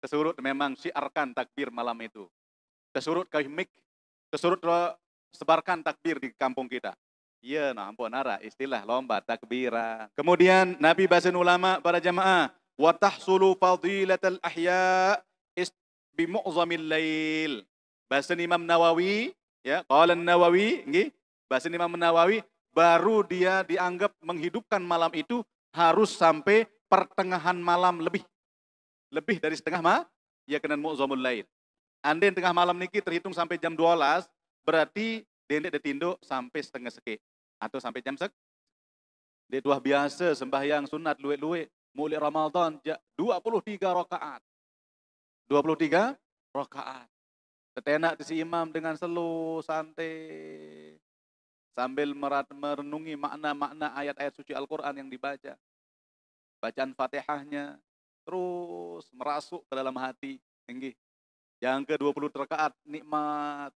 tersurut memang siarkan takbir malam itu. Kesurut mik, tersurut sebarkan takbir di kampung kita. Iya, nah ampun nara, istilah lomba takbiran. Kemudian Nabi Basin ulama para jamaah, wa tahsulu fadilatul ahya bi mu'zamil lail. Bahasan Imam Nawawi, ya, kala Nawawi, nggih, bahasan Imam Nawawi baru dia dianggap menghidupkan malam itu harus sampai pertengahan malam lebih. Lebih dari setengah ma ya kena mu'zamul lain. Anda yang tengah malam niki terhitung sampai jam 12, berarti dendek detindo sampai setengah seke. Atau sampai jam sek. Dia dua biasa sembahyang sunat luwe-luwe. Mulai Ramadan, 23 rakaat. 23 rakaat. Tetenak si imam dengan selu, santai. Sambil merat, merenungi makna-makna ayat-ayat suci Al-Quran yang dibaca. Bacaan fatihahnya, terus merasuk ke dalam hati. Nggih. Yang ke-20 terkaat, nikmat.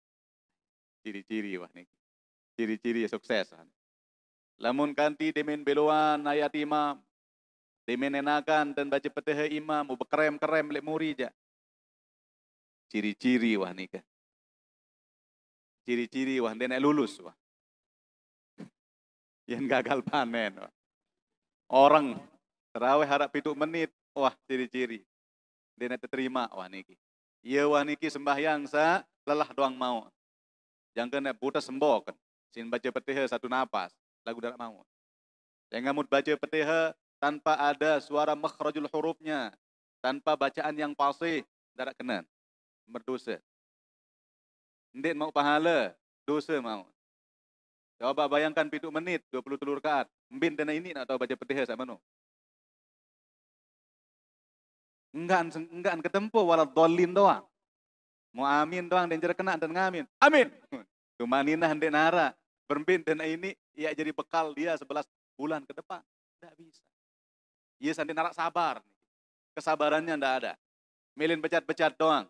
Ciri-ciri wah nih. Ciri-ciri sukses. Lamun kanti demen beloan ayat imam. Demen enakan dan baca peteh imam. Bekerem-kerem lek muri aja. Ciri-ciri wah nih. Ciri-ciri wah denek lulus wah. Yang gagal panen wah. Orang terawih harap pitu menit. Wah, ciri-ciri. dia nak terima wah niki. Iya wah niki sembahyang sa lelah doang mau. Jangan buta sembok Sin baca petihe satu napas. Lagu darah mau. Jangan mut baca petihe tanpa ada suara makhrajul hurufnya. Tanpa bacaan yang palsi darah kena Berdosa. Ndek mau pahala. Dosa mau. Coba bayangkan pitu menit, 20 telur kaat. Mbin dana ini nak tahu baca petihe sama no. Enggak, enggak ketemu walau dolin doang. Mau amin doang dan jarak kena dan ngamin. Amin. cuma nina hendak nara. Bermin dan ini ya jadi bekal dia sebelas bulan ke depan. Enggak bisa. Yes, sendiri narak sabar. Kesabarannya enggak ada. Milin pecat-pecat doang.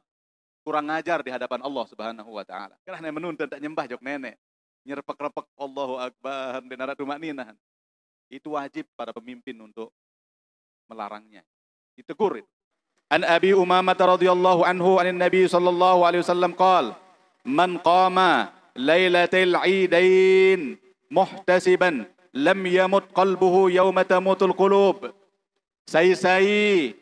Kurang ajar di hadapan Allah Subhanahu wa taala. Karena menuntut tak nyembah jok nenek. Nyerpek-repek Allahu Akbar dan narak nina Itu wajib pada pemimpin untuk melarangnya. Ditegur itu. An Abi Umamah radhiyallahu anhu an Nabi sallallahu alaihi wasallam qala man qama lailatul idain muhtasiban lam yamut qalbuhu yawma tamutul qulub sai-sai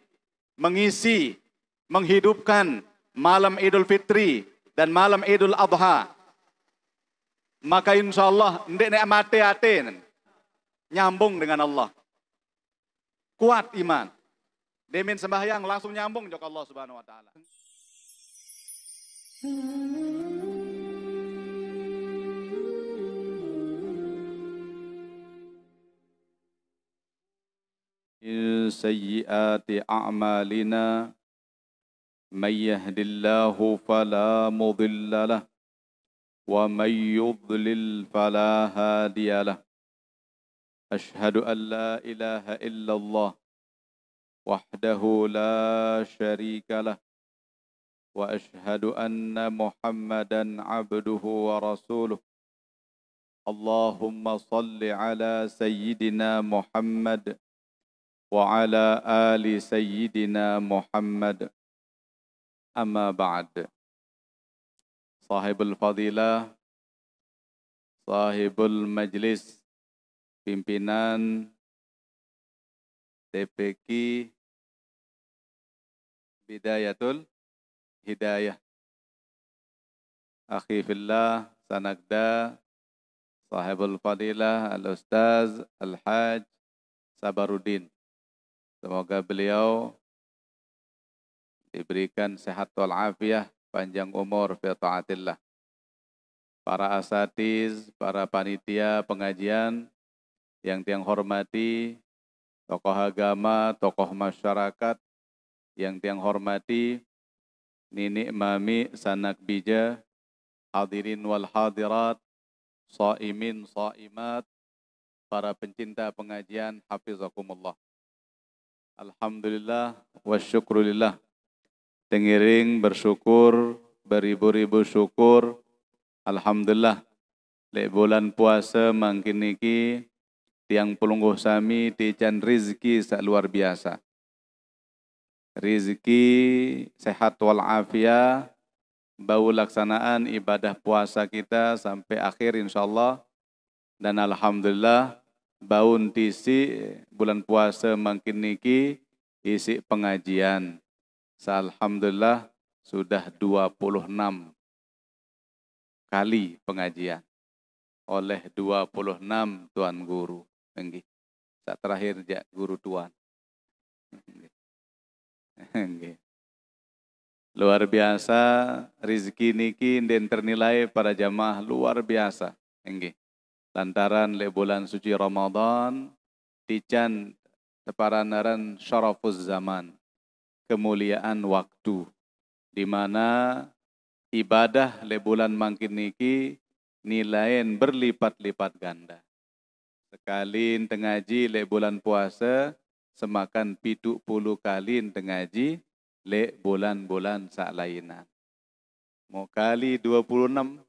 mengisi menghidupkan malam Idul Fitri dan malam Idul Adha maka insyaallah ndek nek mate ate nyambung dengan Allah kuat iman Demin sembahyang langsung nyambung jok Allah Subhanahu wa taala. سيئات أعمالنا من يهد الله فلا مضل له ومن يضلل فلا هادي له أشهد أن لا إله إلا الله وحده لا شريك له واشهد ان محمدا عبده ورسوله اللهم صل على سيدنا محمد وعلى ال سيدنا محمد اما بعد صاحب الفضيله صاحب المجلس pimpinan TPK bidayatul hidayah. Akhi fillah, sanagda, sahibul fadilah, al-ustaz, al-haj, Sabaruddin. Semoga beliau diberikan sehat wal afiah, panjang umur fi taatillah. Para asatiz, para panitia pengajian yang tiang hormati, tokoh agama, tokoh masyarakat, yang tiang hormati Nini Mami Sanak Bija Hadirin wal hadirat Saimin Saimat Para pencinta pengajian Hafizakumullah Alhamdulillah wasyukrulillah. Tengiring bersyukur, beribu-ribu syukur. Alhamdulillah. Lek bulan puasa mangkin niki tiang pelungguh sami tican rizki sak luar biasa rizki, sehat walafiat, bau laksanaan ibadah puasa kita sampai akhir insyaallah Dan Alhamdulillah, bau tisi bulan puasa makin niki isi pengajian. Alhamdulillah sudah 26 kali pengajian oleh 26 Tuan Guru. Nggih. Tak terakhir Guru Tuan. Luar biasa rizki niki dan ternilai para jamaah luar biasa. Enggih. Lantaran le bulan suci Ramadan tican separanaran syarafuz zaman. Kemuliaan waktu di mana ibadah le bulan mangkin niki nilain berlipat-lipat ganda. Sekali tengaji le bulan puasa semakan piduk puluh kalin tengaji le bulan-bulan saat lainan. Mau kali 26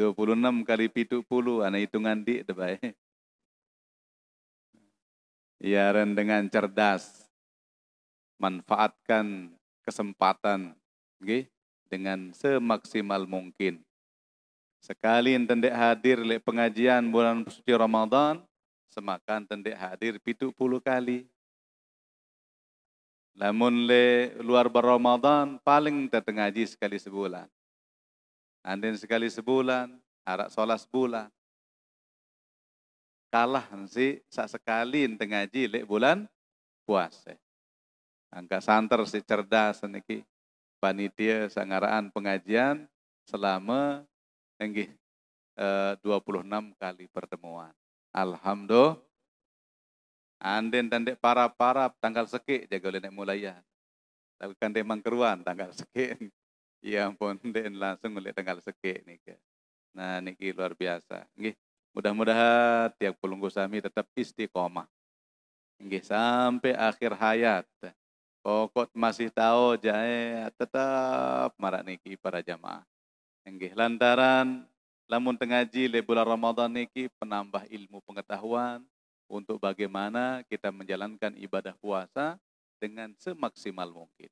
26 kali piduk puluh, anak hitungan di debai. Ya dengan cerdas, manfaatkan kesempatan okay? dengan semaksimal mungkin. Sekali intendek hadir lek pengajian bulan suci Ramadan, semakan tendek hadir pituk puluh kali. Namun le luar berramadan paling tertengaji sekali sebulan. Andin sekali sebulan, harap sholat sebulan. Kalah nanti sak sekali tengaji le bulan puasa. Angka santer si cerdas niki panitia sangaraan pengajian selama enggih 26 eh, kali pertemuan. Alhamdulillah. Anden dan dek para para tanggal sekik jaga oleh nek mulaya. kan demang keruan tanggal sekik. Ya ampun dek langsung oleh tanggal sekik ke. Nah niki luar biasa. Nggih. Mudah-mudahan tiap pulung sami tetap istiqomah. Nggih sampai akhir hayat. Pokok masih tahu jaya tetap marak niki para jamaah. Nggih lantaran Lamun tengaji le bulan Ramadan niki penambah ilmu pengetahuan untuk bagaimana kita menjalankan ibadah puasa dengan semaksimal mungkin.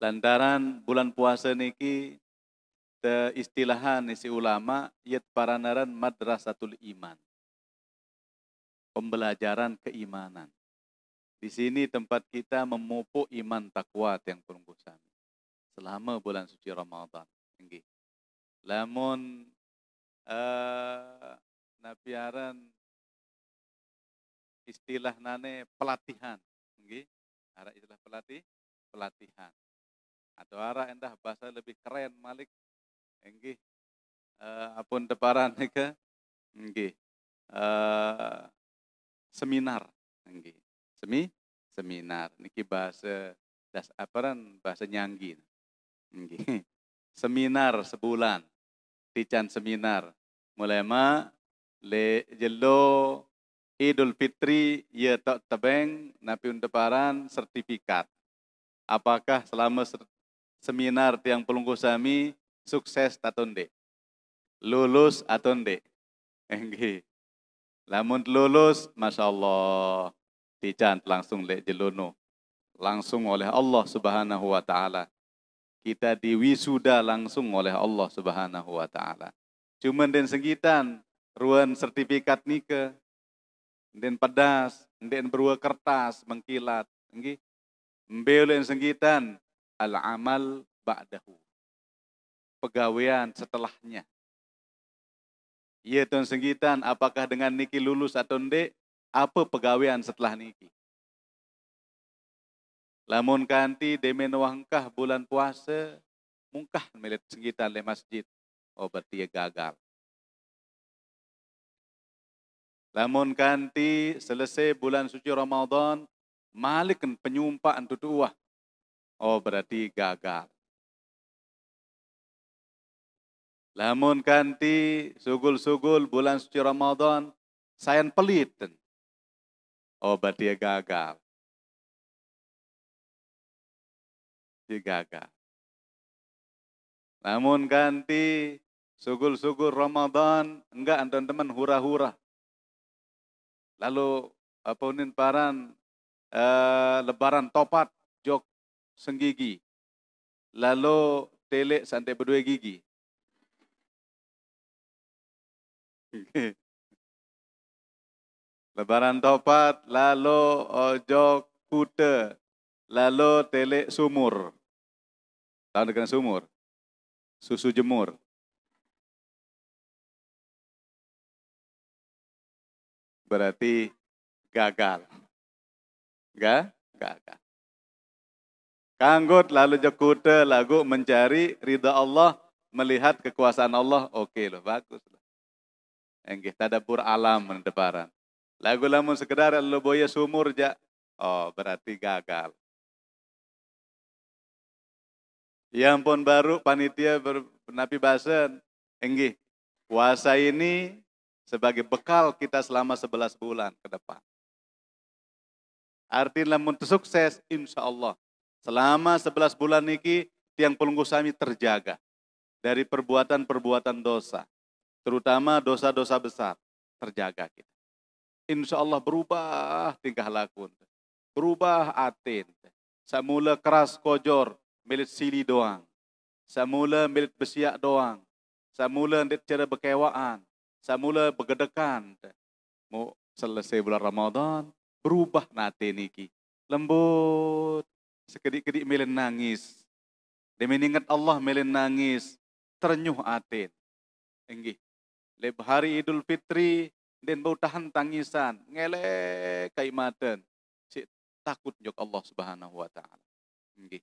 Lantaran bulan puasa niki te istilahan isi ulama yat paranaran madrasatul iman. Pembelajaran keimanan. Di sini tempat kita memupuk iman takwa yang sami. Selama bulan suci Ramadan. Tinggi. Lamun eh, nabiaran istilah nane pelatihan, nggih. Arah istilah pelatih, pelatihan. Atau arah endah bahasa lebih keren Malik, nggih. Eh, apun deparan ke, nggih. Eh, seminar, enggih Semi seminar niki bahasa das aparan bahasa nyanggi. Nggih. Seminar sebulan Tican seminar seminar. Mulema le jelo Idul Fitri ya tok tebeng napi undeparan sertifikat. Apakah selama seminar tiang pelunggu sami sukses tatonde? Lulus atonde? Enggi. Lamun lulus, Masya Allah. tican langsung le jelono. Langsung oleh Allah subhanahu wa ta'ala. Kita diwisuda langsung oleh Allah Subhanahu wa taala. Cuman den segitan ruan sertifikat nike den pedas, den berua kertas mengkilat, nggih. Mbeulen senggitan al amal ba'dahu. Pegawaian setelahnya. Iya tuan senggitan, apakah dengan niki lulus atau ndek? Apa pegawaian setelah niki? Lamun kanti demen wangkah bulan puasa, mungkah melihat sengitan le masjid. Oh berarti ya gagal. Lamun kanti selesai bulan suci Ramadan, malik penyumpaan tutuah. Oh berarti gagal. Lamun kanti sugul-sugul bulan suci Ramadan, sayan pelit. Oh berarti ya gagal. gagal. Namun ganti sugul-sugul Ramadan, enggak teman-teman hura-hura. Lalu apa unin paran eh, lebaran topat jok senggigi. Lalu telek santai berdua gigi. lebaran topat, lalu ojok eh, kute, lalu telek sumur. Tahun dengan sumur. Susu jemur. Berarti gagal. Gak? Gagal. Kanggut lalu jekute lagu mencari ridha Allah, melihat kekuasaan Allah, oke okay loh, bagus Enggih, tadabur alam mendeparan. Lagu lamun sekedar lalu boya sumur ja. Oh, berarti gagal. Ya ampun baru panitia ber, Nabi Basen. Enggi, puasa ini sebagai bekal kita selama 11 bulan ke depan. Artinya untuk sukses, insya Allah. Selama 11 bulan ini, tiang pelunggu sami terjaga dari perbuatan-perbuatan dosa. Terutama dosa-dosa besar terjaga kita. Insya Allah berubah tingkah laku. Berubah atin. Semula keras kojor, milik sili doang. Samula milik besiak doang. Samula ndit cara bekewaan. Samula bergedekan, Mau selesai bulan Ramadan, berubah nanti niki. Lembut. Sekedik-kedik milen nangis. Demi ingat Allah milen nangis. Ternyuh atin. Enggih. Lep hari Idul Fitri, dan bau tahan tangisan. Ngelek kaimatan. Si takut nyok Allah subhanahu wa ta'ala. Enggih.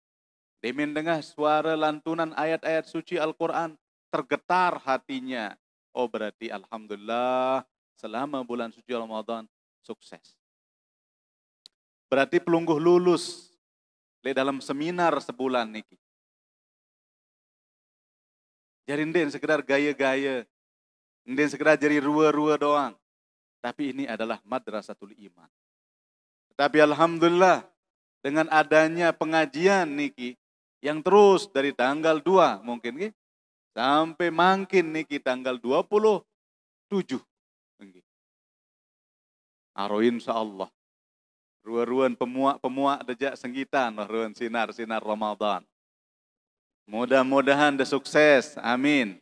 Demi mendengar suara lantunan ayat-ayat suci Al-Quran, tergetar hatinya. Oh berarti Alhamdulillah selama bulan suci Ramadan sukses. Berarti pelungguh lulus di dalam seminar sebulan niki. Jadi ini sekedar gaya-gaya, Ini sekedar jadi rua-rua doang. Tapi ini adalah madrasatul iman. Tapi alhamdulillah dengan adanya pengajian niki, yang terus dari tanggal 2 mungkin nggih sampai mungkin niki tanggal 27 nggih. Aroin insyaallah ruan-ruan pemuak-pemuak dejak senggitan, ruan sinar-sinar Ramadan. Mudah-mudahan sukses, amin.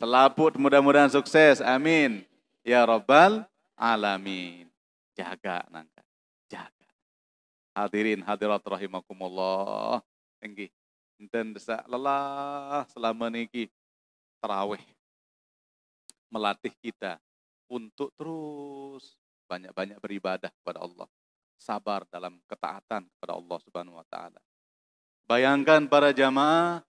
Selaput mudah-mudahan sukses, amin. Ya Rabbal Alamin. Jaga nangka, jaga. Hadirin hadirat rahimakumullah. enggih dan desak lelah selama niki terawih melatih kita untuk terus banyak-banyak beribadah kepada Allah sabar dalam ketaatan kepada Allah Subhanahu wa taala bayangkan para jamaah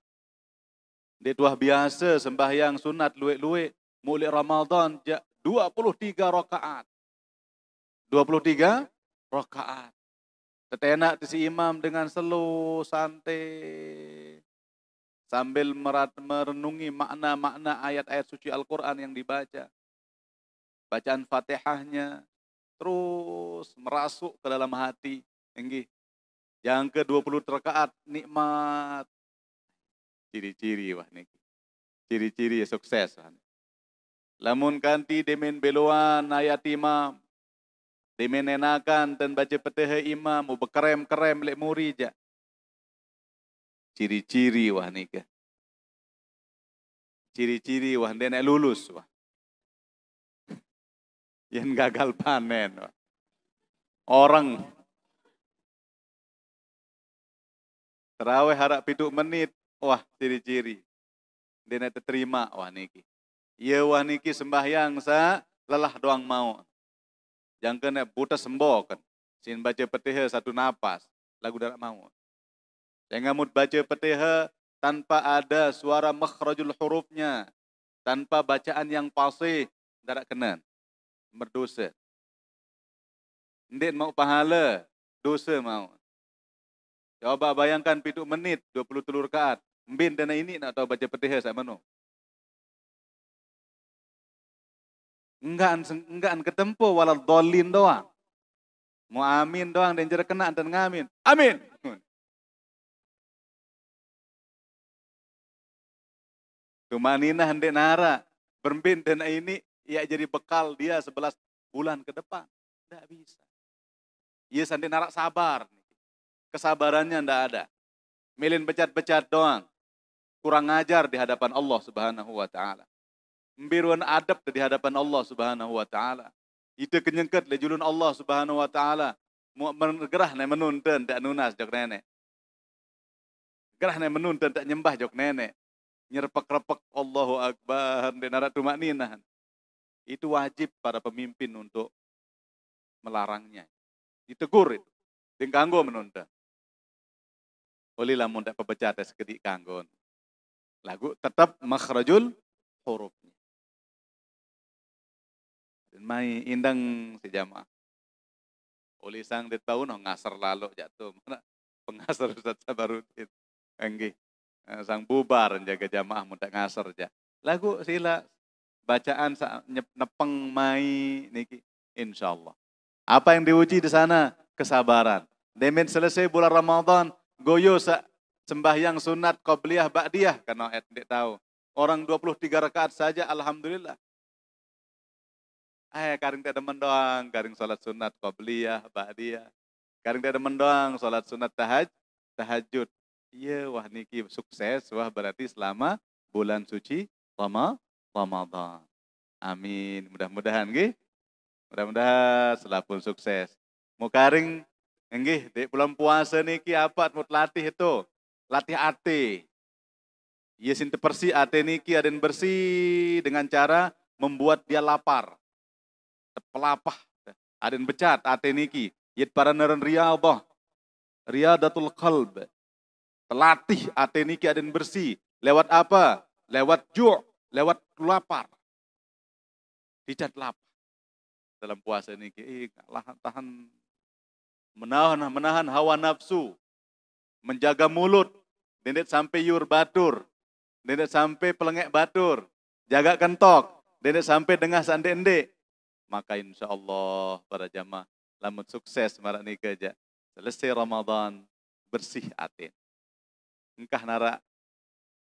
di dua biasa sembahyang sunat luwek-luwek mulai Ramadan 23 rakaat 23 rakaat Tetenak di si imam dengan selo, santai. Sambil merat, merenungi makna-makna ayat-ayat suci Al-Quran yang dibaca. Bacaan fatihahnya terus merasuk ke dalam hati. Tinggi. Yang ke-20 terkaat, nikmat. Ciri-ciri wah niki. Ciri-ciri sukses Lamun kanti demen beloan ayat imam Dimenenakan dan baca peteh imam, mau bekerem-kerem lek murija. Ciri-ciri wah nikah. Ciri-ciri wah nenek lulus wah. Yang gagal panen wah. Orang Terawih harap pituk menit. Wah, ciri-ciri. Dia terima. Wah, niki. Ya, wah, niki sembahyang sa lelah doang mau. Jangan buta kan Sin baca petiha satu nafas, Lagu darat maut. Jangan mut baca petiha tanpa ada suara makhrajul hurufnya. Tanpa bacaan yang palsi Darat kena. Berdosa. Ndik mau pahala. Dosa mau. Coba bayangkan pituk menit 20 telur kaat. Mbin dana ini nak tahu baca petiha saya no. enggak enggak ketempo walau dolin doang. Mau amin doang dan jera kena dan ngamin. Amin. Tumanina hendek nara. berbin dan ini ya jadi bekal dia sebelas bulan ke depan. Tidak bisa. Iya sandi narak sabar. Kesabarannya ndak ada. Milin pecat-pecat doang. Kurang ajar di hadapan Allah subhanahu wa ta'ala mbiruan adab di hadapan Allah Subhanahu wa taala. Itu kenyengket le julun Allah Subhanahu wa taala. Gerah ne menuntun tak nunas jok nenek. Gerah ne menuntun tak nyembah jok nenek. Nyerpek-repek Allahu Akbar di narat tumak Itu wajib para pemimpin untuk melarangnya. Ditegur itu. kanggo menuntun. Oli lamun tak pepecat sekedik kanggon. Lagu tetap makhrajul huruf mai indang si jamaah. Uli sang di tahun no ngasar lalu jatuh. Mana pengasar Ustaz Sabaruddin. Enggi. Eh, sang bubar jaga jamaah muda ngasar ja. Lagu sila bacaan nepeng mai niki insya Allah. Apa yang diuji di sana? Kesabaran. Demen selesai bulan Ramadan, goyo sa sembahyang sunat qobliyah ba'diyah karena etik tahu. Orang 23 rakaat saja alhamdulillah. Eh, karing tidak demen doang, karing sholat sunat qobliyah, ba'diyah. Karing tidak demen doang, sholat sunat tahaj, tahajud. Iya, wah niki sukses, wah berarti selama bulan suci lama Ramadan. Amin. Mudah-mudahan gih, Mudah-mudahan selapun sukses. Mau karing gih, di bulan puasa niki apa mau latih itu? Latih ati, Iya persi, ati niki yang bersih dengan cara membuat dia lapar pelapah aden becat ateniki yet para neren riyadhah riyadatul qalb telatih ateniki aden bersih lewat apa lewat ju' lewat lapar dicat lapar dalam puasa ini eh, tahan menahan menahan hawa nafsu menjaga mulut dendet sampai yur batur dendet sampai pelengek batur jaga kentok dendet sampai dengah sandendek maka insya Allah para jamaah lamun sukses marani kerja selesai Ramadan bersih atin engkah nara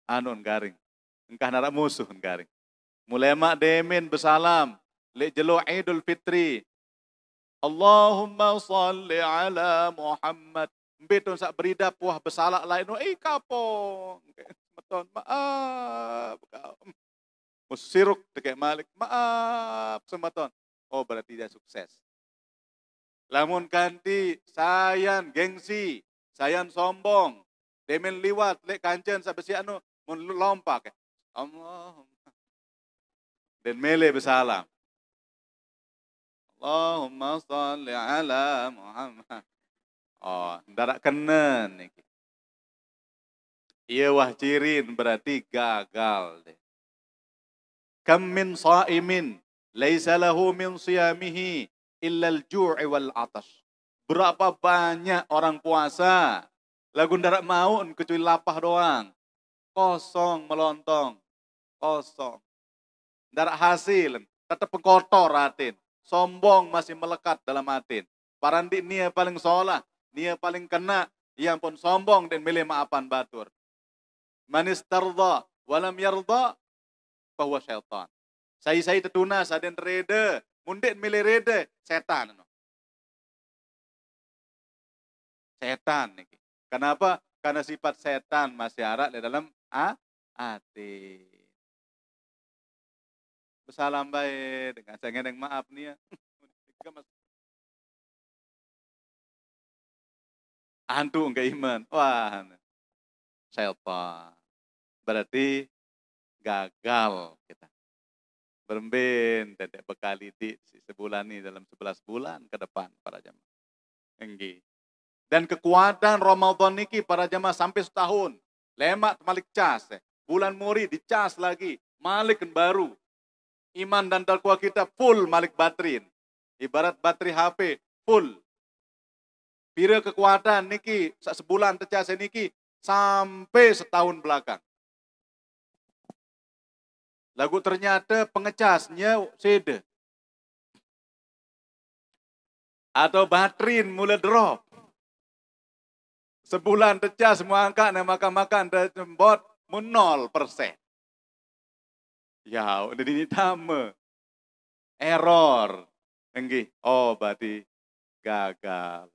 anun garing engkah nara musuh garing mulai mak demin bersalam le jelo Idul Fitri Allahumma salli ala Muhammad Betul sak berida puah bersalak lain eh oh, kapo meton maaf musiruk tegak malik maaf sematon oh berarti dia sukses. Lamun kanti sayan gengsi, sayan sombong, demen liwat, lek kancen sampai si anu, mun lompak. Allah. Dan mele besalam. Allahumma salli ala Muhammad. Oh, ndarak kenen iki. Iya wah cirin berarti gagal deh. Kam min saimin Laisa lahu min siyamihi illal ju'i wal atas. Berapa banyak orang puasa, lagu ndarak mau kecuali lapah doang. Kosong melontong, kosong. Ndarak hasil, tetap kotor atin. Sombong masih melekat dalam atin. Paranti nia paling sholah, nia paling kena, ia ya pun sombong dan milih maafan batur. Manis tarda, walam yarda, bahwa syaitan saya-saya tetuna saden rede, mundet milih rede, setan. No. Setan. Niki. Kenapa? Karena sifat setan masih arak di dalam a ati. salam baik dengan saya ngendeng maaf nih ya. Antu enggak iman. Wah, setan. Berarti gagal kita berembin tidak bekali di sebulan ini dalam sebelas bulan ke depan para jemaah. Enggi. Dan kekuatan Ramadan niki para jemaah sampai setahun. Lemak malik cas. Eh. Bulan muri dicas lagi. Malik kan baru. Iman dan dakwah kita full malik baterin Ibarat baterai HP full. Pira kekuatan niki sebulan tercas niki sampai setahun belakang. Lagu ternyata pengecasnya sede. Atau baterin mulai drop. Sebulan tecas semua angka dan nah, makan-makan dan mu menol persen. Ya, udah ini tamu Error. enggih oh berarti gagal.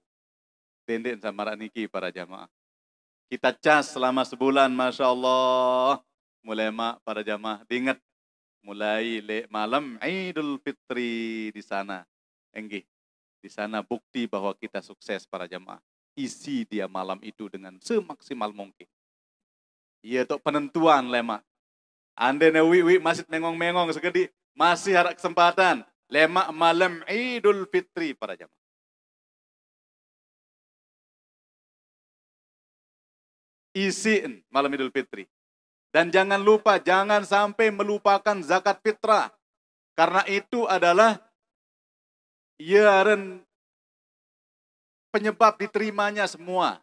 Tendek sama niki para jamaah. Kita cas selama sebulan, Masya Allah. Mulai mak para jamaah, diingat mulai le malam Idul Fitri di sana. Enggi, di sana bukti bahwa kita sukses para jamaah. Isi dia malam itu dengan semaksimal mungkin. Iya untuk penentuan lemak. Anda newi wi masih mengong-mengong segede masih harap kesempatan. Lemak malam Idul Fitri para jamaah. Isi malam Idul Fitri. Dan jangan lupa, jangan sampai melupakan zakat fitrah. Karena itu adalah yaren penyebab diterimanya semua.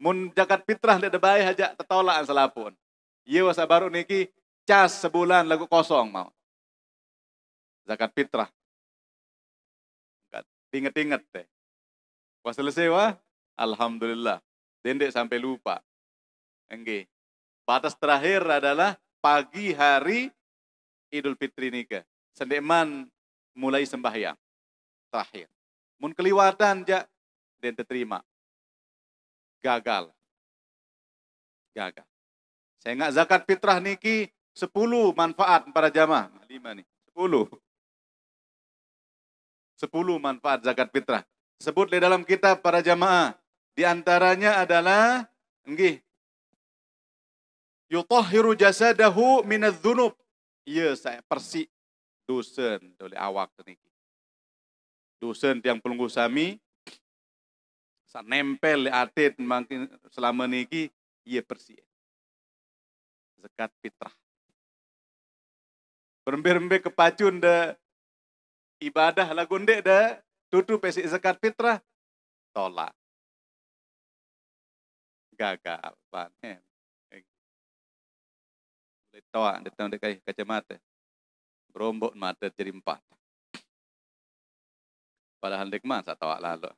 Mun zakat fitrah tidak baik saja, tertolak selapun. ya wasa baru niki cas sebulan lagu kosong mau. Zakat fitrah. Ingat-ingat deh. Wah selesai wah. Alhamdulillah. Dendek sampai lupa. Enggih. Batas terakhir adalah pagi hari Idul Fitri nikah. Sendeman mulai sembahyang. Terakhir. Mun keliwatan ja dan terima. Gagal. Gagal. Saya nggak zakat fitrah niki 10 manfaat para jamaah. 5 nih. 10. 10 manfaat zakat fitrah. Sebut di dalam kitab para jamaah. Di antaranya adalah nggih yutahhiru jasadahu minadz dzunub. Iya, saya persi dosen oleh awak niki. Dosen tiang pelunggu sami sa nempel le atit makin selama niki iya persi. Zakat fitrah. Berembe-rembe kepacun de ibadah lagunde de tutup esik zakat fitrah tolak gagal panen tawa datang dekat kacamata. Berombok mata jadi empat. Padahal dek man tak tahu lalu.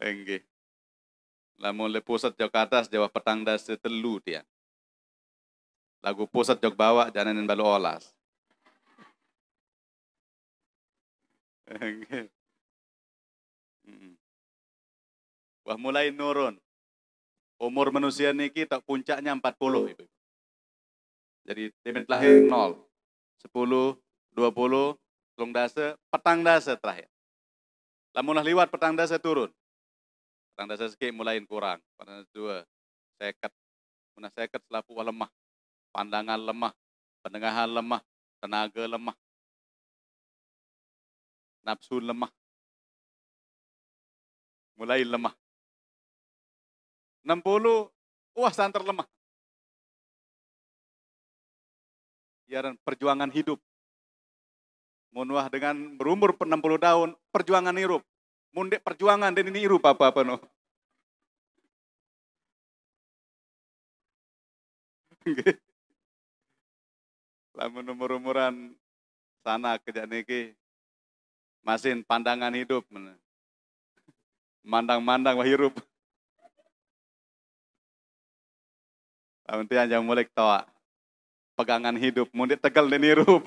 Enggi. Lamun le pusat jauh ke atas jawab petang dah setelu dia. Lagu pusat jauh bawa jangan yang balu olas. Enggi. Wah mulai nurun. Umur manusia niki tak puncaknya 40 hmm. Ibu. Jadi limit lahir 0, 10, 20, tulung dasa, petang dasa terakhir. Lamunlah liwat petang dasa turun. Petang dasa sikit mulai kurang. Petang dasa dua, seket. Munah seket selapu lemah. Pandangan lemah, Pendengahan lemah, tenaga lemah. Nafsu lemah. Mulai lemah. 60, wah santer lemah. biaran ya, perjuangan hidup. Munuah dengan berumur 60 tahun, perjuangan hidup. Mundek perjuangan dan ini hidup apa-apa no. Lama umur-umuran sana kerja niki masin pandangan hidup. Mandang-mandang wah hidup. nanti aja mulai ketawa. Pegangan hidup, mundi tegal dinirup.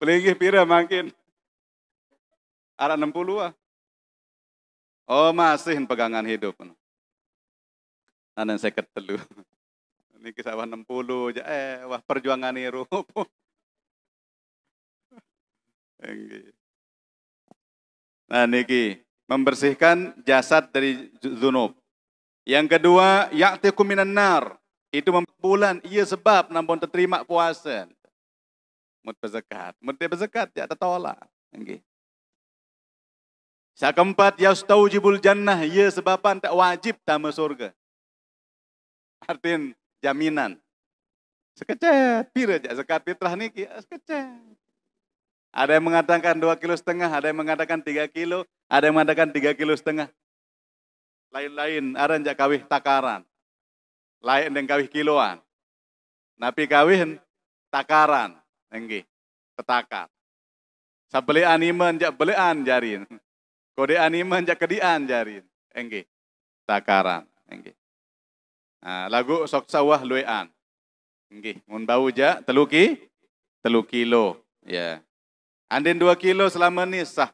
Pelingih pira makin. Arah 60 ah. Oh masih pegangan hidup. nanti saya ketelu. Ini kisah 60 aja. Eh, wah perjuangan hirup. Nah niki membersihkan jasad dari zunub. Yang kedua, ya'tiku minan nar. Itu bulan, ia sebab namun terima puasa. Mut berzakat, mut berzakat ya tertolak. Okay. Yang keempat, yastaujibul jannah, ia sebaban tak wajib tamu surga. Artin jaminan. Sekecet, pira jak zakat fitrah niki, sekecet. Ada yang mengatakan dua kilo setengah, ada yang mengatakan tiga kilo, ada yang mengatakan tiga kilo setengah. Lain-lain, ada yang kawih takaran. Lain yang kawih kiloan. Tapi kawih takaran. Enggih, ketakar. Sabeli animan jak beli jarin. Kode animen, jak kedian jarin. enggih, takaran. enggih. Nah, lagu sok sawah luean. enggih. mun bau jak teluki, teluk kilo. Ya. Andin dua kilo selama ini sah.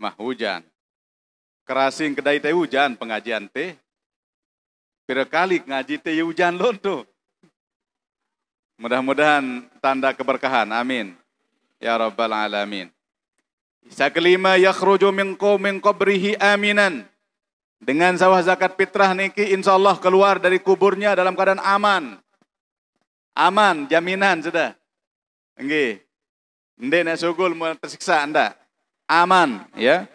mah hujan. Kerasing kedai teh hujan pengajian teh. Pira kali ngaji teh hujan tuh. Mudah-mudahan tanda keberkahan. Amin. Ya Rabbal Alamin. ya yakhruju mengko mengko berihi aminan. Dengan sawah zakat fitrah niki insya Allah keluar dari kuburnya dalam keadaan aman. Aman, jaminan sudah. Enggih. Ndek nak sugul mau tersiksa anda aman ya.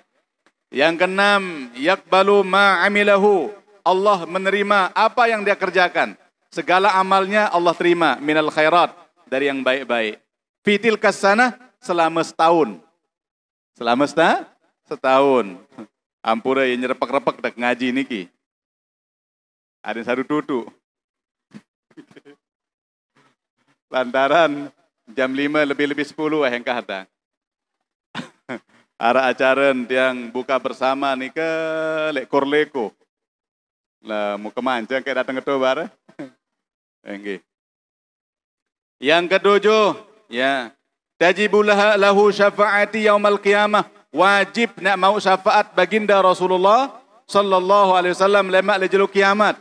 Yang keenam, yakbalu ma'amilahu. Allah menerima apa yang dia kerjakan. Segala amalnya Allah terima minal khairat dari yang baik-baik. Fitil kasana selama setahun. Selama seta, setahun. Ampura yang eh, nyerepek-repek dak ngaji niki. Ada satu duduk. Lantaran jam 5 lebih-lebih 10 eh yang kata. Ara acaran yang buka bersama nih ke lekor leko. Lah mau kemanjang kayak datang ke tobar. Enggi. Yang ketujuh, ya. Tajibulah lahu syafaati yaumal qiyamah. Wajib nak mau syafaat baginda Rasulullah sallallahu alaihi wasallam lemak lejelu kiamat.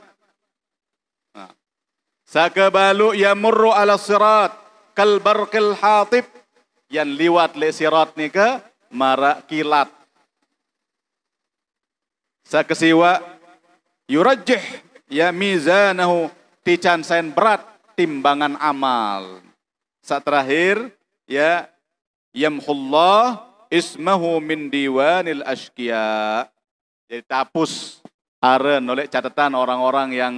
Sakabalu yamurru ala sirat kal barqil hatib yang liwat le sirat ni ke marak kilat. Sakesiwa yurajih ya mizanahu tican sen berat timbangan amal. Saat terakhir ya yamhullah ismahu min diwanil ashkiya. Jadi tapus aren oleh catatan orang-orang yang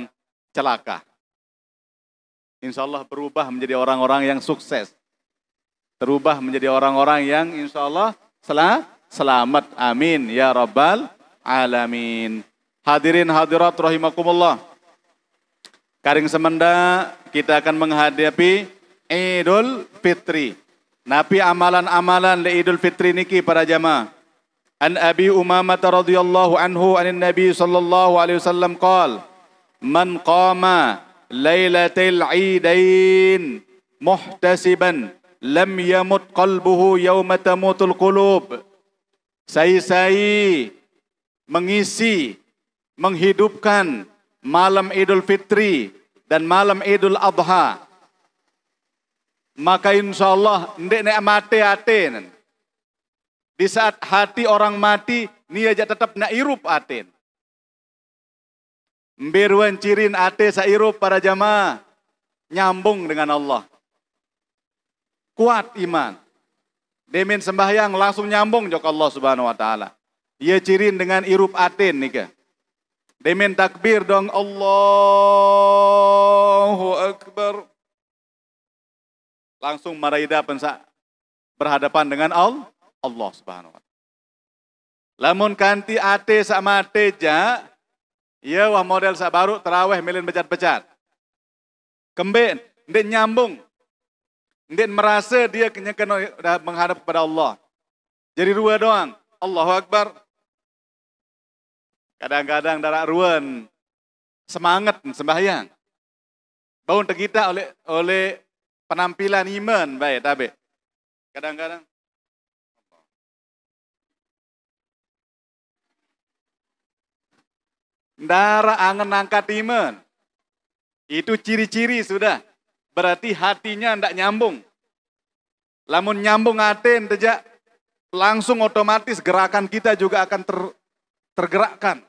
celaka. Insya Allah berubah menjadi orang-orang yang sukses. Terubah menjadi orang-orang yang insya Allah Selamat. Amin. Ya Rabbal Alamin. Hadirin hadirat rahimakumullah. Karing semenda kita akan menghadapi Idul Fitri. Nabi amalan-amalan li Idul Fitri niki para jamaah. An Abi Umamah radhiyallahu anhu anin Nabi sallallahu alaihi wasallam qal Man qama lailatil idain muhtasiban lam yamut qalbuhu yauma tamutul qulub. Sai-sai mengisi, menghidupkan malam Idul Fitri dan malam Idul Adha. Maka insya Allah ndek nek mati aten. Di saat hati orang mati, nia aja tetap nak irup aten. Mbiruan cirin ate sairup para jamaah nyambung dengan Allah kuat iman. Demin sembahyang langsung nyambung jok Allah Subhanahu wa taala. Ia cirin dengan irup atin nika. Demin takbir dong Allahu akbar. Langsung maraida pensa berhadapan dengan Allah Allah Subhanahu wa taala. Lamun kanti ate sama teja, ya ia wah model sa baru teraweh milin pecat-pecat. Kemben, ndek nyambung dan merasa dia kena menghadap kepada Allah. Jadi dua doang. Allahu Akbar. Kadang-kadang darah ruan. Semangat sembahyang. Bau tergita oleh oleh penampilan iman baik tabe. Kadang-kadang darah angin angkat iman. Itu ciri-ciri sudah berarti hatinya ndak nyambung. Lamun nyambung aten tejak langsung otomatis gerakan kita juga akan ter, tergerakkan.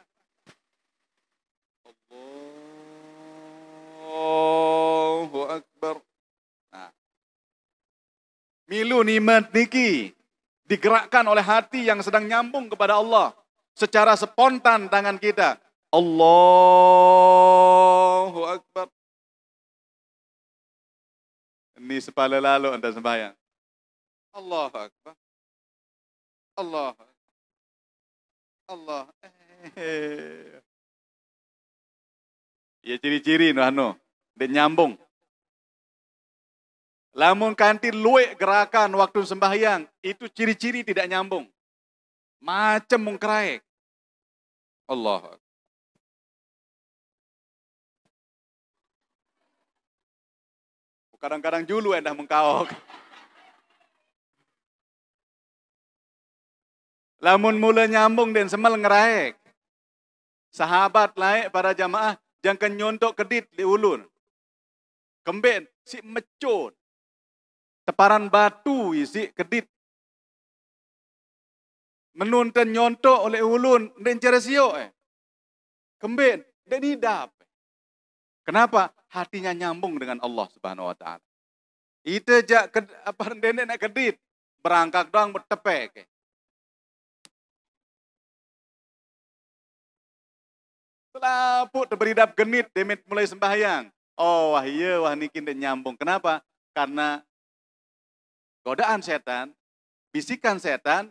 Allahu Akbar. Nah. Milu nimet niki digerakkan oleh hati yang sedang nyambung kepada Allah secara spontan tangan kita. Allahu Akbar ni lalu anda sembahyang. Allah Akbar. Allah. Allah. Eh. Ya ciri-ciri no anu, dia nyambung. Lamun kanti luwek gerakan waktu sembahyang, itu ciri-ciri tidak nyambung. Macam mengkerek. Allah. Kadang-kadang julu endah mengkaok. Lamun mula nyambung dan semel ngeraik. Sahabat laik para jamaah jangan kenyontok kedit di ulun. Kemben si mecun. Teparan batu isi kedit. Menuntun nyontok oleh ulun dan ceresio eh. Kemben dan hidap. Kenapa? hatinya nyambung dengan Allah Subhanahu wa taala. Ite jak apa rendene nak kedit, berangkat doang bertepek. Pelaput teberidap genit, demit mulai sembahyang. Oh wah iya wah nikin nyambung. Kenapa? Karena godaan setan, bisikan setan,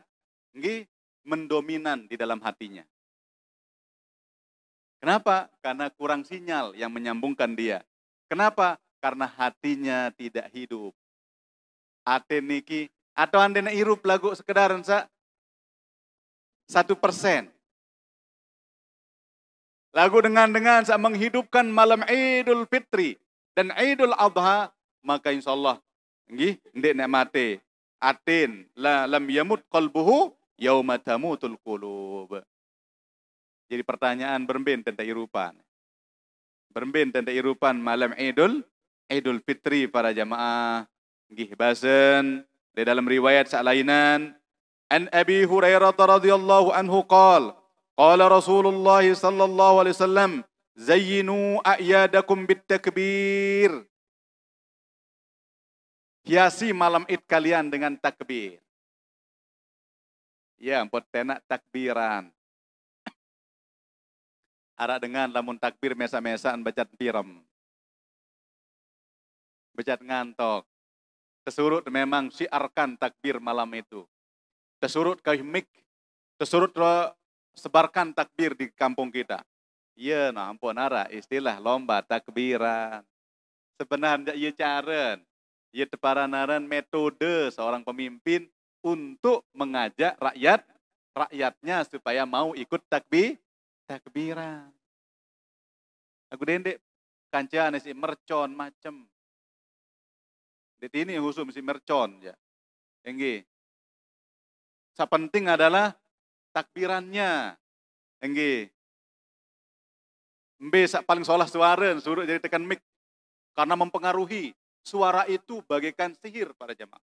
nggih mendominan di dalam hatinya. Kenapa? Karena kurang sinyal yang menyambungkan dia. Kenapa? Karena hatinya tidak hidup. Ate niki atau andena irup lagu sekedar sa satu persen. Lagu dengan-dengan sa menghidupkan malam Idul Fitri dan Idul Adha, maka insya Allah, ngi ndek nek mate. Atin la lam yamut qalbuhu yauma tamutul qulub. Jadi pertanyaan berbeda tentang irupan. Berembin tentang irupan malam Idul Idul Fitri para jamaah. Gih basen di dalam riwayat sa'lainan An Abi Hurairah radhiyallahu anhu qala qala Rasulullah sallallahu alaihi wasallam zayyinu a'yadakum bitakbir hiasi malam Id kalian dengan takbir ya buat tenak takbiran ada dengan lamun takbir mesa-mesaan becat pirem. Becat ngantok. Kesurut memang siarkan takbir malam itu. Kesurut mik Kesurut sebarkan takbir di kampung kita. Iya, nah ampun ara istilah lomba takbiran. Sebenarnya ia caren, ia teparanaran metode seorang pemimpin untuk mengajak rakyat rakyatnya supaya mau ikut takbir takbiran. Aku dendek kancian si mercon macem. Di sini khusus si mercon ya. Enggi. Sepenting adalah takbirannya. Enggi. Mbe sak paling salah suara, suruh jadi tekan mic. Karena mempengaruhi. Suara itu bagaikan sihir pada jemaah.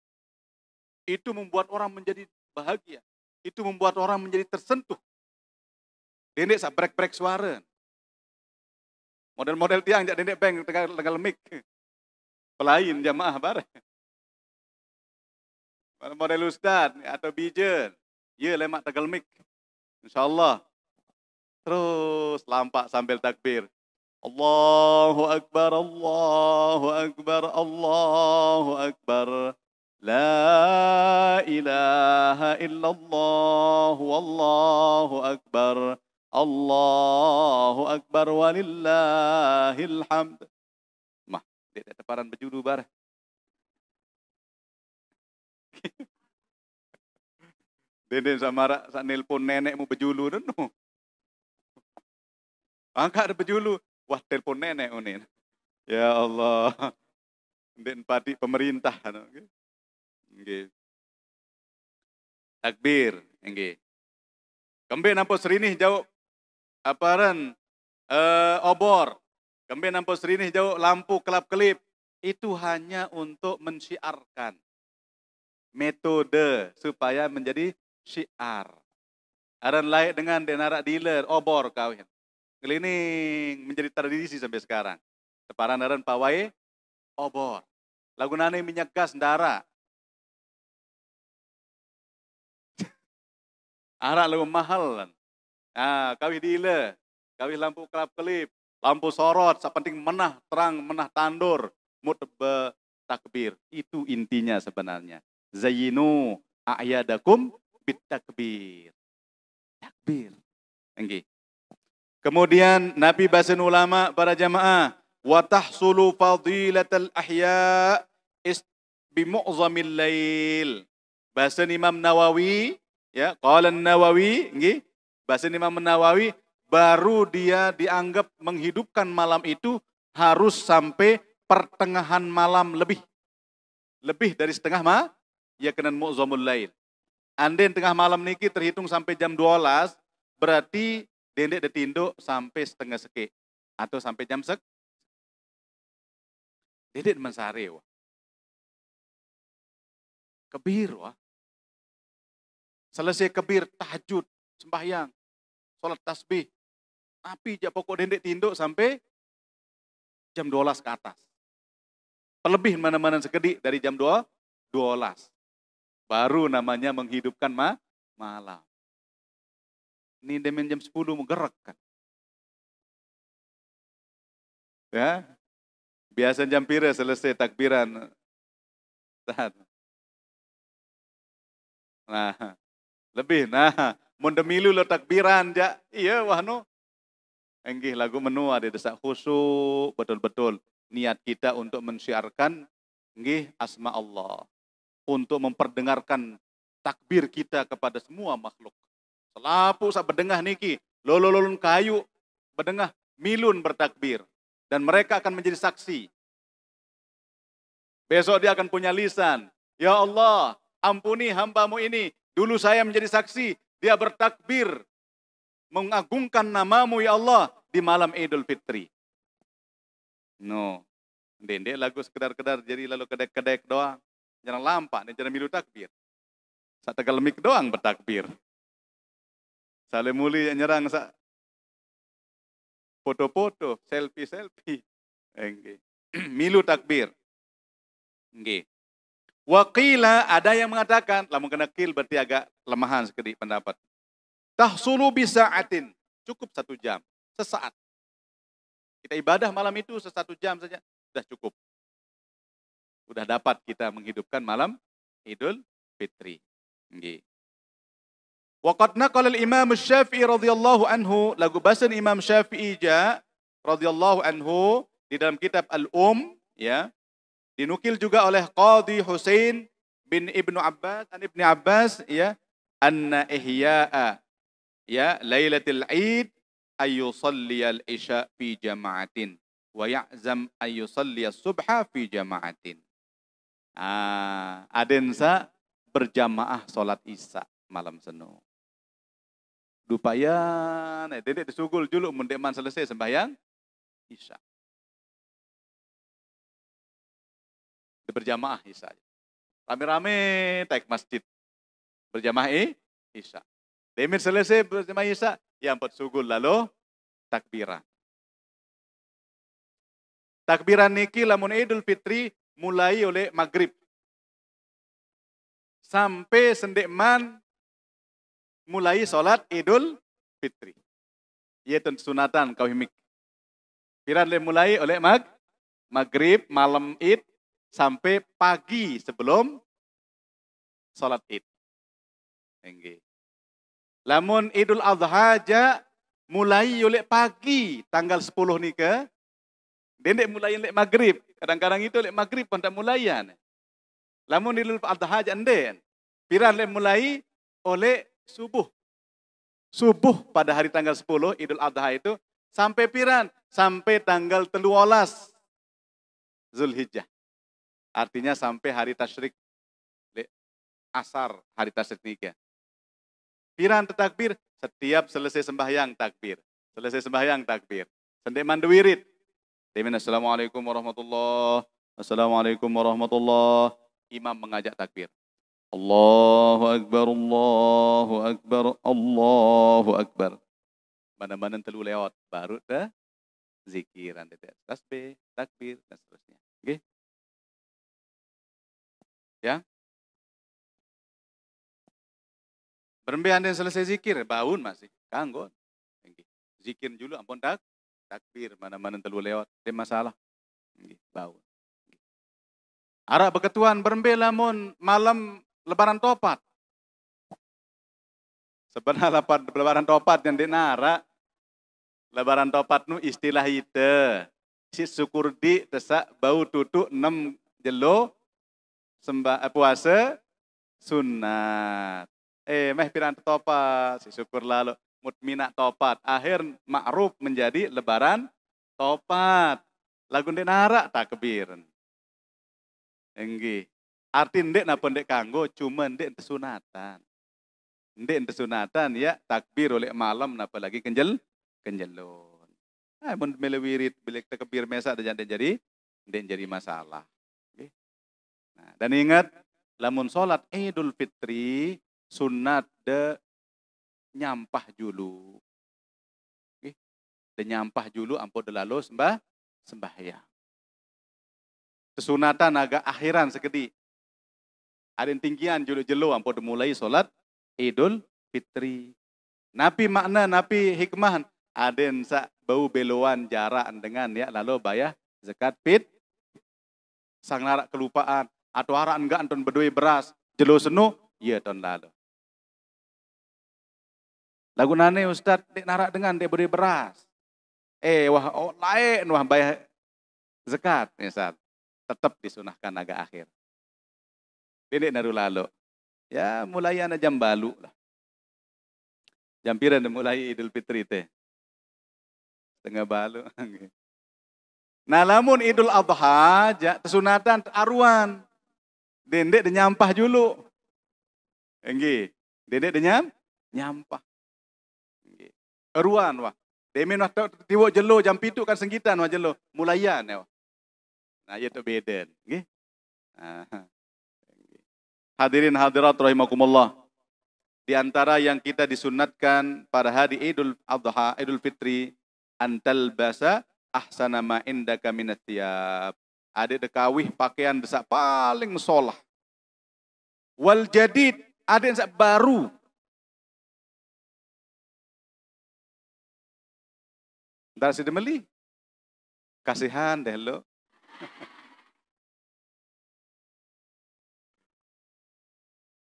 Itu membuat orang menjadi bahagia. Itu membuat orang menjadi tersentuh Dendek sak brek-brek suara. Model-model tiang jak dendek bank tegal tegal mik. Pelain jamaah bareng. Model ustaz atau bijen. Ya lemak tegal mik. InsyaAllah. Terus lampak sambil takbir. Allahu Akbar, Allahu Akbar, Allahu Akbar. La ilaha illallah, Wallahu Akbar. Allahu Akbar walillahil hamd. Mah, dia teparan berjudu bar. Dede sama sak nelpon nenekmu bejulu denu. Angkat bejulu. Wah, telepon nenek unin. Ya Allah. Dek pati pemerintah. Nggih. Takbir, nggih. kembali nampo serini jauh aparan uh, eh, obor, kemben ampos rinih jauh lampu kelap-kelip, itu hanya untuk mensiarkan metode supaya menjadi syiar. Aran layak dengan denara dealer, obor kawin. Ngelining menjadi tradisi sampai sekarang. Separan aran pawai, obor. lagu nane minyak gas ndara, Arak lebih mahal. Nah, kawih dile, kawih lampu kelap kelip, lampu sorot, sepenting menah terang, menah tandur, mutbe takbir. Itu intinya sebenarnya. Zayinu a'yadakum bit takbir. Takbir. Enggi. Kemudian Nabi basen ulama para jamaah wa tahsulu fadilatal ahya bimu'zamil lail. Bahasan Imam Nawawi, ya, qala Nawawi, nggih, Bahasa Imam Menawawi, baru dia dianggap menghidupkan malam itu harus sampai pertengahan malam lebih. Lebih dari setengah ma, ya kenan mu'zomul lain. Andai tengah malam niki terhitung sampai jam 12, berarti dendek detinduk sampai setengah seke. Atau sampai jam sek. Dendek mensare wah. Kebir wah. Selesai kebir tahajud sembahyang, sholat tasbih. Tapi jak pokok dendek tinduk sampai jam 12 ke atas. Pelebih mana-mana sekedik dari jam 2, 12. Baru namanya menghidupkan ma malam. Ini demen jam 10 menggerak kan. Ya, biasa jam pira selesai takbiran. Nah, lebih. Nah, mendemilu lo takbiran ja iya wahnu enggih lagu menua di desa khusu betul-betul niat kita untuk mensiarkan enggih asma Allah untuk memperdengarkan takbir kita kepada semua makhluk. Selapu sah bedengah niki, lolololun kayu, bedengah milun bertakbir. Dan mereka akan menjadi saksi. Besok dia akan punya lisan. Ya Allah, ampuni hambamu ini. Dulu saya menjadi saksi, dia bertakbir, mengagungkan namamu ya Allah di malam Idul Fitri. No. Dende lagu sekedar-kedar jadi lalu kedek-kedek doang. Jangan lampak jangan milu takbir. Saat tegal mik doang bertakbir. Salim muli yang nyerang sa foto-foto, selfie-selfie. Milu takbir. Enggih. Wakila ada yang mengatakan, lamun kena kil berarti agak lemahan sekali pendapat. Tahsulu bisa atin, cukup satu jam, sesaat. Kita ibadah malam itu sesatu jam saja, sudah cukup. Sudah dapat kita menghidupkan malam Idul Fitri. Nggih. Waqad naqala imam Syafi'i radhiyallahu anhu lagu basan Imam Syafi'i ja radhiyallahu anhu di dalam kitab Al-Um ya Dinukil juga oleh Qadi Husain bin Ibnu Abbas, an Ibnu Abbas ya, anna ihya'a ya lailatul Id al isya fi jama'atin wa ya'zam ayyusalliyas subha fi jama'atin. Ah, Adensa berjamaah salat isya malam seno. Dupayan, nah, dedek disugul juluk mendekman selesai sembahyang isya. berjamaah Isya. Rame-rame naik masjid berjamaah Isya. Demir selesai berjamaah Isya, ya empat sugul lalu takbiran. Takbiran niki lamun Idul Fitri mulai oleh maghrib. Sampai man mulai sholat Idul Fitri. Yaitu sunatan kau himik. Piran mulai oleh mag, maghrib, malam id, sampai pagi sebelum sholat id. Enggi. Lamun Idul Adha aja mulai oleh pagi tanggal 10 nih ke. Dendek mulai oleh maghrib. Kadang-kadang itu oleh maghrib pun tak mulayan. Lamun Idul Adha aja enden. Piran lek mulai oleh subuh. Subuh pada hari tanggal 10 Idul Adha itu sampai piran sampai tanggal teluolas Zulhijjah. Artinya sampai hari tasyrik asar hari tasyrik tiga. Piran tetakbir setiap selesai sembahyang takbir. Selesai sembahyang takbir. Sendek manduwirit. Demin assalamualaikum warahmatullahi Assalamualaikum warahmatullahi Imam mengajak takbir. Allahu Akbar, Allahu Akbar, Allahu Akbar. Mana-mana telu lewat, baru dah zikiran nanti tasbih, takbir, dan seterusnya. Okay? Ya. Berembe Anda selesai zikir, bangun masih. Kanggon. Zikir dulu, ampun tak. Takbir, mana-mana terlalu lewat. Ada masalah. bau Arah beketuan berembe lamun malam lebaran topat. Sebenarnya lebaran topat yang di nara. Lebaran topat nu istilah itu Si syukur di tesak bau tutu enam jelo sembah eh, puasa sunat. Eh, meh piran topat, si syukur lalu mutmina topat. Akhir ma'ruf menjadi lebaran topat. Lagu nara tak kebir. Enggi. Arti ndek napa ndek kanggo cuma ndek sunatan. Ndek sunatan ya takbir oleh malam napa lagi kenjel kenjelun. Ah mun melewirit bilek tekebir mesa jadi jadi ndek jadi masalah. Dan ingat, lamun sholat idul fitri sunat de nyampah julu. De nyampah julu ampo de lalu sembah sembahyang. Sesunatan agak akhiran sekedi. Ada tinggian julu-jelu ampo de mulai sholat idul fitri. Napi makna, napi hikmah. ada yang sak bau beloan jarak dengan ya lalu bayah zakat fit sang narak kelupaan atau arah enggak anton berdua beras jelo senu iya ton lalu lagu nane ustad dek narak dengan dek berdua beras eh wah oh, lain wah bayar zakat misal tetap disunahkan agak akhir dek naru lalu ya mulai anak jam balu lah jam piran mulai idul fitri teh tengah balu nah lamun idul adha sunatan aruan Dendek dia dulu. Enggi. Dendek dia nyampah. Enggi. Eruan wah. Demen wah tiwo jelo jam pitu kan senggitan wah jelo. Mulayan ya wah. Nah itu iya beden. Enggi. Hadirin hadirat rahimakumullah. Di antara yang kita disunatkan pada hari Idul Adha, Idul Fitri, antal basa ahsana ma indaka minatiyab. Adik dekawih pakaian desak paling solah. Wal jadid, adik yang baru. Ntar si demeli. Kasihan deh lo.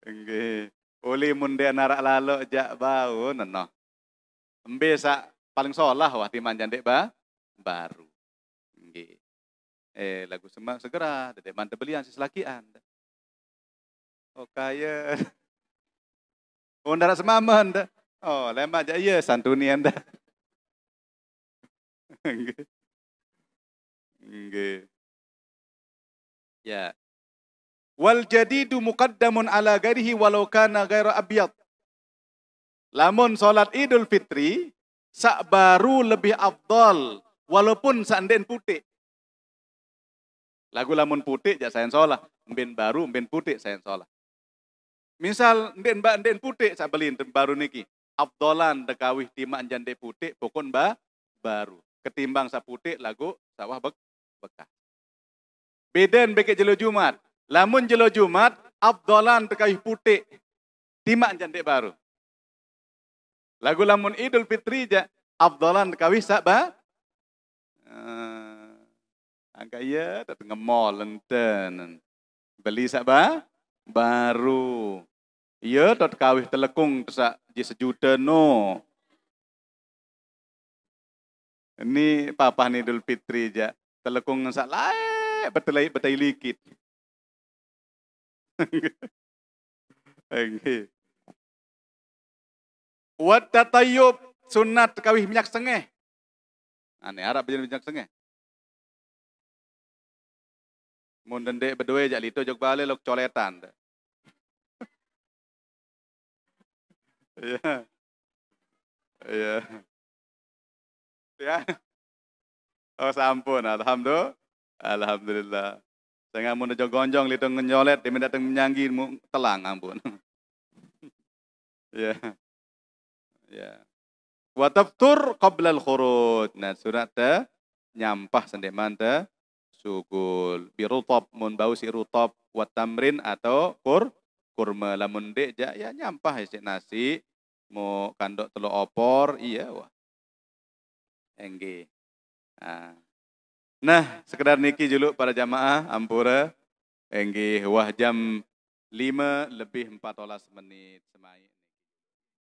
Enggih. Uli munde narak lalu jak bau neno. Embe sak paling solah wah timan jandek ba baru. Eh, lagu semang segera, dede mantep belian, sislakian. Oh kaya. Oh ndara semamen. Oh lemah aja iya santuni anda. Nggih. Ya. Wal jadidu muqaddamun ala ghairihi walau kana ghairu abyad. Lamun salat Idul Fitri sak baru lebih afdal walaupun sanden putih. Lagu lamun putih ya saya sholah. Mbin baru, mbin putih saya sholah. Misal mbin mbak mbin putih saya beliin baru niki. Abdolan dekawih timah jande putih pokon mbak baru. Ketimbang sa putih lagu sawah bek bekah. Beden beke jelo Jumat. Lamun jelo Jumat, Abdolan dekawih putih. timah jande baru. Lagu lamun Idul Fitri ja Abdolan dekawih sa ba. Uh, kaya iya, tapi ngemol lenten. Beli sapa? Baru. Iya tot kawih telekung sak di sejuta no. Ini papa nih Idul Fitri ja. Telekung sak lae betelai betai likit. Enggih. Wat tatayub sunat kawih minyak sengeh. Aneh Arab jadi minyak sengeh. Mun dendek berdua jak lito jok bale lok coletan. Iya. Iya. Ya. Oh sampun, alhamdulillah. Alhamdulillah. Saya mau nejo gonjong lito ngenyolet, demi datang menyanggi mu telang ampun. Ya. Ya. Wa tur qabla al-khuruj. Nah, surat nyampah sendek manta sugul birutop mun bau si rutop wat tamrin atau kur kurma lamun dek ja ya nyampah isi nasi mau kandok telur opor iya wah enggi ah. nah. sekedar niki julu para jamaah ampura enggi wah jam 5 lebih 14 menit semai